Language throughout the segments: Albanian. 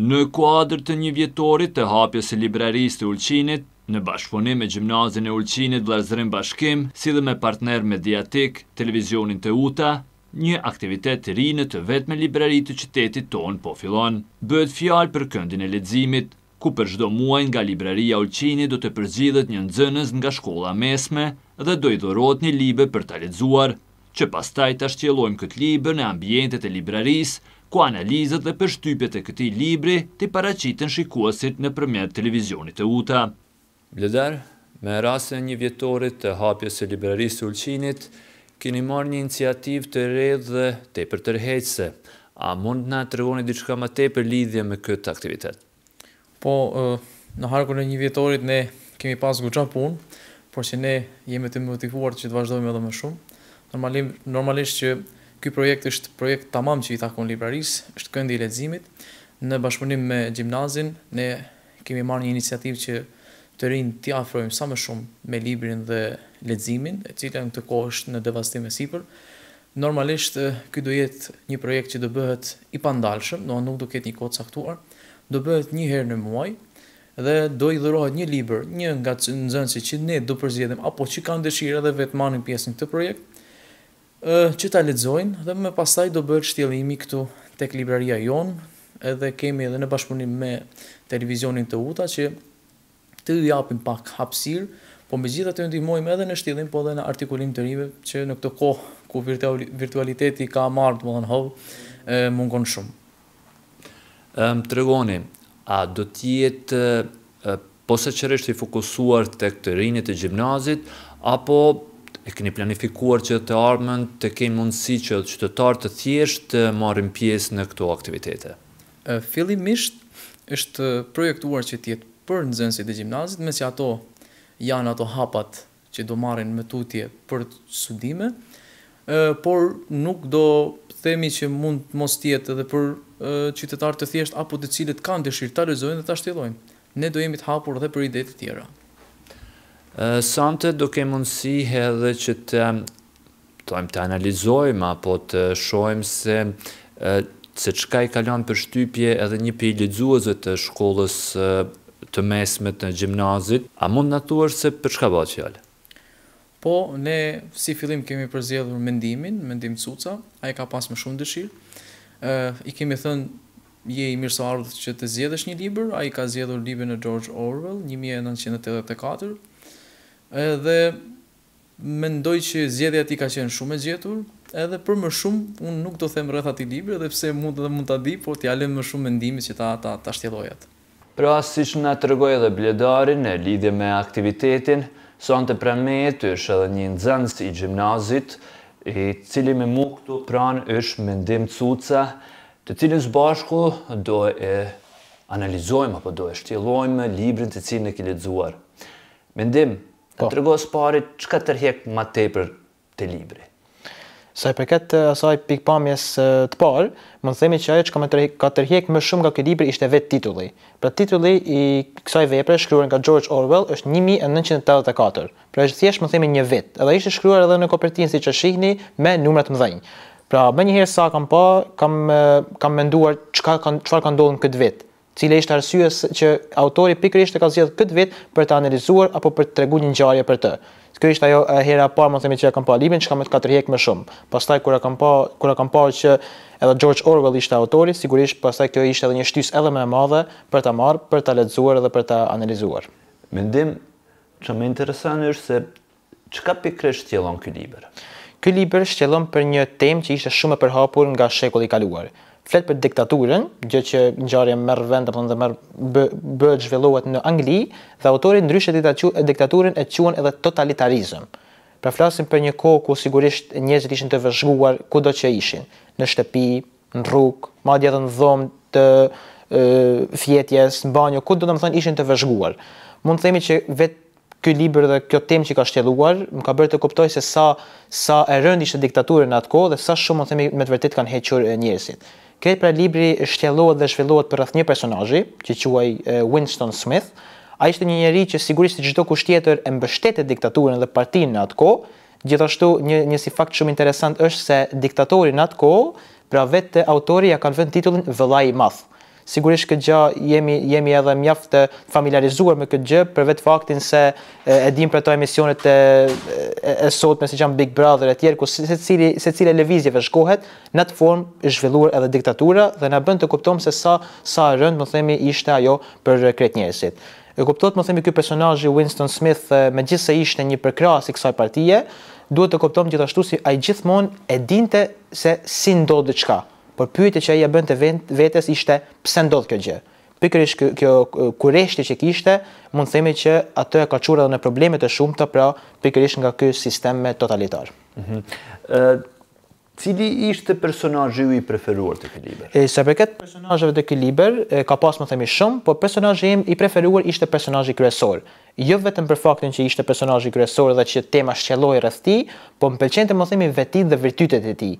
Në kuadrë të një vjetorit të hapjes e librarisë të ulqinit, në bashkëpunim me gjimnazin e ulqinit vlerëzërim bashkim, si dhe me partner mediatik, televizionin të UTA, një aktivitet të rinë të vetme librari të qytetit tonë po filon. Bëhet fjalë për këndin e ledzimit, ku për shdo muaj nga libraria ulqinit do të përgjithet një nëzënës nga shkolla mesme dhe do i dhorot një libe për të ledzuar, që pastaj të ashtjelojmë këtë libe në ambjentet e librarisë ku analizët dhe përshtypjet e këti libri të paracitën shikuasit në përmjet televizionit të uta. Bledar, me rrasën një vjetorit të hapjes e librarisë ulqinit, kini marrë një iniciativ të redhë dhe të për tërheqëse. A mund nga të regoni diqka ma të për lidhje me këtë aktivitet? Po, në harku e një vjetorit, ne kemi pas guqa punë, por që ne jemi të motivuar që të vazhdojmë edhe më shumë. Normalisht që Ky projekt është projekt tamam që i takon librarisë, është këndi i leximit në bashkëpunim me gjimnazin, ne kemi marrë një iniciativë që të rin ti afrojmë sa më shumë me librin dhe leximin, e cila në këtë kohë është në devastim të sipër. Normalisht ky do jetë një projekt që do bëhet i pandalshëm, do nuk do ketë një kohë caktuar, do bëhet një herë në muaj dhe do i dhurohet një libër, një nga nxënësit që ne do përzihemi apo që kanë dëshirë edhe vetëm anë pjesën e këtij projekti që ta lexojnë dhe më pasaj do bëhet shtjellimi këtu tek libraria jonë, edhe kemi edhe në bashkëpunim me televizionin të UTA që të ju japim pak hapësirë, po me gjitha të ndihmojmë edhe në shtjellim, po edhe në artikulim të rive, që në këtë kohë ku virtualiteti ka marrë të mëllën hëllë, mungon shumë. Um, të a do tjetë jetë posa qërështë i fokusuar të këtë të e gjimnazit, apo e keni planifikuar që të armën të kemi mundësi që të qytetarë të thjeshtë të marrin pjesë në këto aktivitete. Fillimisht është projektuar që të jetë për nxënësit e gjimnazit, meqenëse ato janë ato hapat që do marrin më tutje për studime, por nuk do themi që mund mos jetë edhe për qytetarë të thjeshtë apo të cilët kanë dëshirë ta dhe ta shtjellojnë. Ne do jemi të hapur edhe për ide të tjera. Sante do ke mundësi edhe që të të analizojmë apo të shojmë se se qka i kalon për shtypje edhe një për i të shkollës të mesmet në gjimnazit, a mund në të se për shka ba që Po, ne si fillim kemi përzjedhur mendimin, mendim të suca, a i ka pas më shumë dëshirë, i kemi thënë, je i ardhë që të zjedhësh një liber, a i ka zjedhur libe në George Orwell, 1984, edhe mendoj që zgjedhja ti ka qenë shumë e gjetur, edhe për më shumë un nuk do them rreth atij libri, edhe pse mund të mund ta di, por t'ja lëm më shumë mendimit që ta ta, ta shtjellojat. Pra siç na tregoi edhe Bledari në lidhje me aktivitetin, sonte pranë ty është edhe një nxënës i gjimnazit, i cili me mu këtu pranë është mendim cuca, të cilin së bashku do e analizojmë apo do e shtjellojmë librin të cilin e ke lexuar. Mendim, Po. Të rëgohë së pari, që ka tërhek ma te për të libri? Sa për përket asaj pikpamjes të parë, mund të themi që ajo që ka më tërhek, ka më shumë nga këtë libri ishte vetë titulli. Pra titulli i kësaj vepre shkruar nga George Orwell është 1984. Pra është thjesht më të themi një vetë. Edhe ishte shkruar edhe në kopertinë siç e shihni me numrat më mëdhenj. Pra më një herë sa kam pa, kam kam menduar çka kanë çfarë kanë ndodhur këtë vetë cile ishte arsye që autori pikërisht e ka zgjedhur këtë vit për të analizuar apo për të treguar një ngjarje për të. Kjo ishte ajo hera e parë, më themi që e kam pa librin, çka më të katërhjek më shumë. Pastaj kur e kam pa, kur e kam pa që edhe George Orwell ishte autori, sigurisht pastaj kjo ishte edhe një shtys edhe më e madhe për ta marrë, për ta lexuar edhe për ta analizuar. Mendim që më interesan është se çka pikërisht thellon ky libër. Ky libër shtjellon për një temë që ishte shumë e përhapur nga shekulli i kaluar flet për diktaturën, gjë që ngjarje merr vend apo ndonjë merr bëhet zhvillohet në Angli, dhe autori ndryshe diktaturën e quan edhe totalitarizëm. Pra flasim për një kohë ku sigurisht njerëzit ishin të vëzhguar kudo që ishin, në shtëpi, në rrugë, madje edhe në dhomë të fjetjes, në banjo, ku do të më thënë ishin të vëzhguar. Mund të themi që vetë ky libër dhe kjo temë që ka shtjelluar, më ka bërë të kuptoj se sa sa e rëndë ishte diktatura në atë kohë dhe sa shumë më themi me të vërtet kanë hequr njerëzit. Këtë pra libri shtjelohet dhe zhvillohet për rëth një personajë, që quaj Winston Smith. A ishte një njeri që sigurisht që gjitho kusht tjetër e mbështetet diktaturën dhe partinë në atë ko, gjithashtu një, një si fakt shumë interesant është se diktatorin në atë ko, pra vetë autori ja kanë vend titullin Vëlaj i Math sigurisht këtë gjë jemi jemi edhe mjaft të familiarizuar me këtë gjë për vetë faktin se e, e dim për ato emisionet e, e, e sot me si qam Big Brother e tjerë ku secili secila lëvizjeve shkohet në atë formë e zhvilluar edhe diktatura dhe na bën të kuptom se sa sa e rënd, më themi, ishte ajo për kret njerësit. E kuptohet, më themi, ky personazh Winston Smith, megjithse ishte një përkrahas i kësaj partie, duhet të kuptojmë gjithashtu si ai gjithmonë e dinte se si ndodhi diçka por pyetja që ai ja bënte vetes ishte pse ndodh kjo gjë. Pikërisht kjo, kjo kureshti që kishte, mund të themi që atë e ka çuar edhe në probleme të shumta, pra pikërisht nga ky sistem me totalitar. Mhm. Mm Cili ishte personajë ju i preferuar të Kiliber? E se përket personajëve të Kiliber, ka pas më themi shumë, po personajë jem i preferuar ishte personajë i kryesor. Jo vetëm për faktin që ishte personajë i kryesor dhe që tema shqeloj rrëth ti, po më pelqen të më themi vetit dhe virtytet e ti.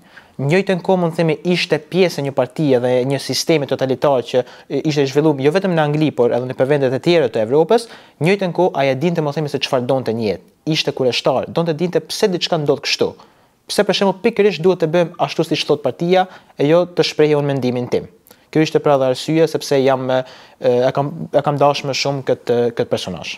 Njëjtën kohë mund themi ishte pjesë e një partie dhe një sistemi totalitar që ishte zhvillum jo vetëm në Angli, por edhe në përvendet e tjera të Evropës. Njëjtën kohë ai dinte më themi se çfarë donte në Ishte kurështar, donte dinte pse diçka ndodh kështu pse për shembull pikërisht duhet të bëjmë ashtu siç thot partia e jo të shprehë unë mendimin tim. Kjo ishte pra dhe arsye sepse jam e kam e kam dashur më shumë këtë këtë personazh.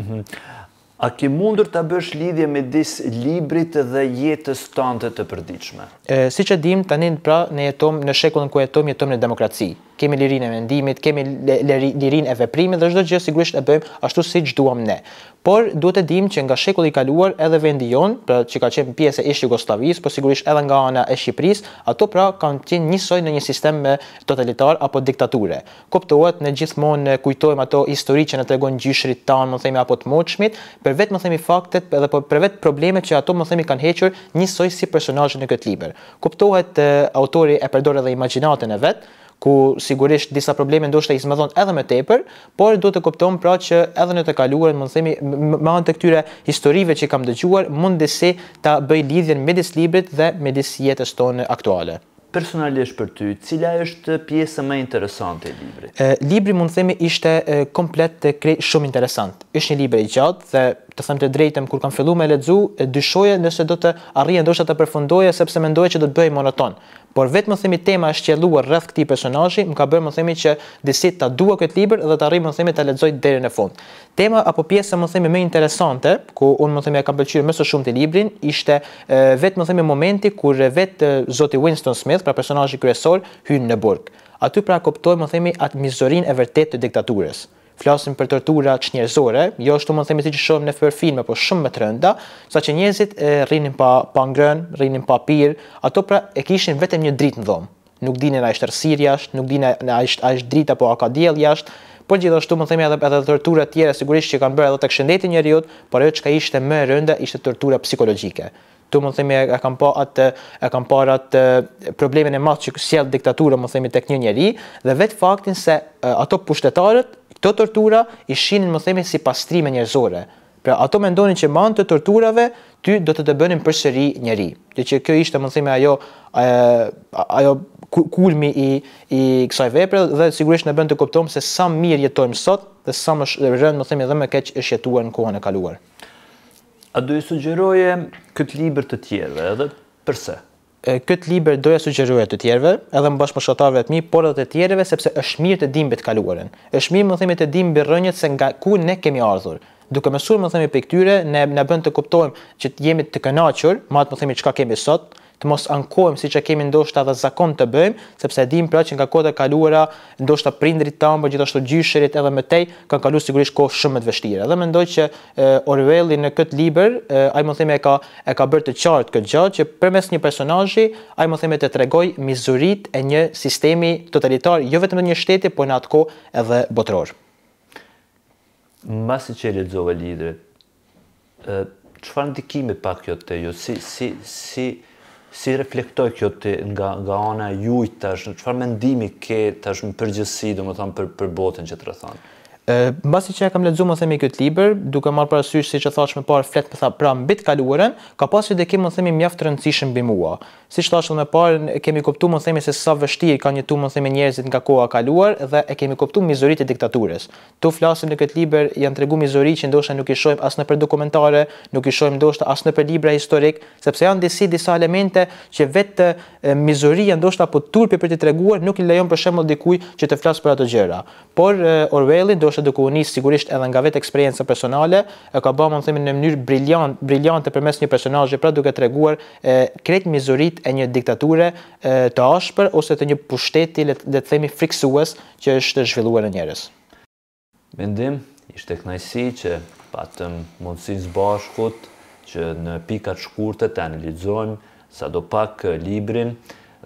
Mhm. Mm A ke mundur të bësh lidhje me dis librit dhe jetës tante të përdiqme? Si që dim, të anin pra në jetëm, në shekullën ku jetëm, në demokraci. Kemi lirin e mendimit, kemi lirin e veprimit, dhe shdo gjithë sigurisht e bëjmë ashtu si që duham ne. Por, duhet e dim që nga shekulli i kaluar edhe vendi pra që ka qenë pjesë e ishtë Jugoslavis, po sigurisht edhe nga ana e Shqipris, ato pra kanë qenë njësoj në një sistem me totalitar apo diktature. Koptohet, në gjithmonë kujtojmë ato histori që në tregon gjyshrit tanë, më apo të moqmit, për vetë më themi faktet edhe po për vetë problemet që ato më themi kanë hequr njësoj si personajën në këtë liber. Kuptohet e, autori e përdore dhe imaginatën e vetë, ku sigurisht disa probleme ndoshta i smëdhon edhe më tepër, por duhet të kupton pra që edhe në të kaluarën, më themi, me anë të këtyre historive që kam dëgjuar, mund të se ta bëj lidhjen me dis librit dhe me dis jetës tonë aktuale personalisht për ty, cila është pjesa më interesante e librit? Libri mund të themi ishte komplet kre... shumë interesant. Është një libër i gjatë dhe të them të drejtën kur kam filluar me lexu, e dyshoja nëse do të arrija ndoshta të përfundoja sepse mendoja që do të bëj monoton. Por vetëm themi tema është qelluar rreth këtij personazhi, më ka bërë më themi që disi ta dua këtë libër dhe të arrij më themi ta lexoj deri në fund. Tema apo pjesa më themi më interesante, ku unë më themi e kam pëlqyer më së shumti librin, ishte vetëm themi momenti kur vetë zoti Winston Smith, pra personazhi kryesor, hyn në burg. Aty pra kuptoj më themi atë mizorin e vërtet të diktaturës flasim për tortura njerëzore, jo ashtu më themi siç shohim në fër filme, por shumë më të trënda, saqë njerëzit e rrinin pa pa ngrën, rrinin pa pirë, ato pra e kishin vetëm një dritë në dhomë. Nuk dinin ai shtërsir jashtë, nuk dinin ai është ai është drita apo ka diell jashtë, por gjithashtu më themi edhe edhe tortura të tjera sigurisht që kanë bërë edhe tek shëndeti njerëzit, por ajo çka ishte më e rënda ishte tortura psikologjike. Tu më themi e kam pa atë e kam parë atë problemin e madh që sjell diktatura, më themi tek një njerëz dhe vetë faktin se ato pushtetarët këto tortura i shihnin më themi si pastrime njerëzore. Pra ato mendonin që mand të torturave ty do të të bënin përsëri njerëj. Dhe që kjo ishte më themi ajo ajo kulmi i i kësaj vepre dhe sigurisht ne bën të kuptojmë se sa mirë jetojmë sot dhe sa më rënd më themi edhe më keq është jetuar në kohën e kaluar. A do i sugjeroje këtë libër të tjerëve edhe përse? këtë libër doja sugjeruar të tjerëve, edhe mbash moshatarëve të mi, por edhe të tjerëve sepse është mirë të dimbe të kaluarën. Është mirë më themi të dimbe rrënjët se nga ku ne kemi ardhur. Duke mësuar më themi për këtyre, ne na bën të kuptojmë që jemi të kënaqur, madh po themi çka kemi sot, të mos ankohem siç e kemi ndoshta dha zakon të bëjmë, sepse dim pra që nga kohët e kaluara ndoshta prindrit tanë, por gjithashtu gjyshërit edhe më tej kanë kaluar sigurisht kohë shumë të vështira. Dhe mendoj që Orwelli në këtë libër, ai më thënë e ka e ka bërë të qartë këtë gjë që përmes një personazhi ai më thënë të tregoj mizurit e një sistemi totalitar, jo vetëm të një shteti, po në atë kohë edhe botror. Mbas që e lexova ndikimi pa kjo te Si si si si reflektoj kjo ti nga, nga ana jujt tash, në qëfar mendimi ke tash në përgjësi, do më thamë, për, për botën që të rrethon. Ëm pasi që e kam lexuar më themi kët libër, duke marrë parasysh siç e thash më parë flet më tha pra mbi të kaluarën, ka pasur dhe kemi më themi mjaft rëndësishëm mbi mua. Siç thash më parë, e kemi kuptuar më themi se sa vështirë kanë jetuar më themi njerëzit nga koha e kaluar dhe e kemi kuptuar mizoritë e diktaturës. Tu flasim në kët libër janë treguar mizori që ndoshta nuk i shohim as në për dokumentare, nuk i shohim ndoshta as në për libra historik, sepse janë disi disa elemente që vetë mizoria ndoshta apo turpi për të treguar nuk i lejon për shembull dikujt që të flas për ato gjëra. Por Orwelli do ndoshta duke u nis sigurisht edhe nga vetë eksperjenca personale, e ka bërë më thënë në mënyrë briljant, briljante përmes një personazhi pra duke treguar e kret mizurit e një diktature e, të ashpër ose të një pushteti le të themi friksues që është zhvilluar në njerëz. Mendim, ishte kënaqësi që patëm mundësinë së bashkut që në pikat shkurte të analizojmë sa do pak librin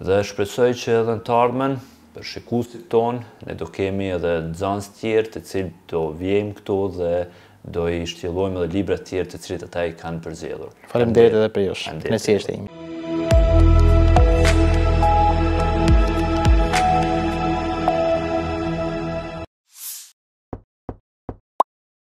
dhe shpresoj që edhe në të ardhmen shikusit tonë, ne do kemi edhe dzanës tjerë të cilë do vjejmë këto dhe do i shtjelojmë edhe libra tjerë të cilët ata i kanë përzjedhur. Falem dhe edhe për jush, në si e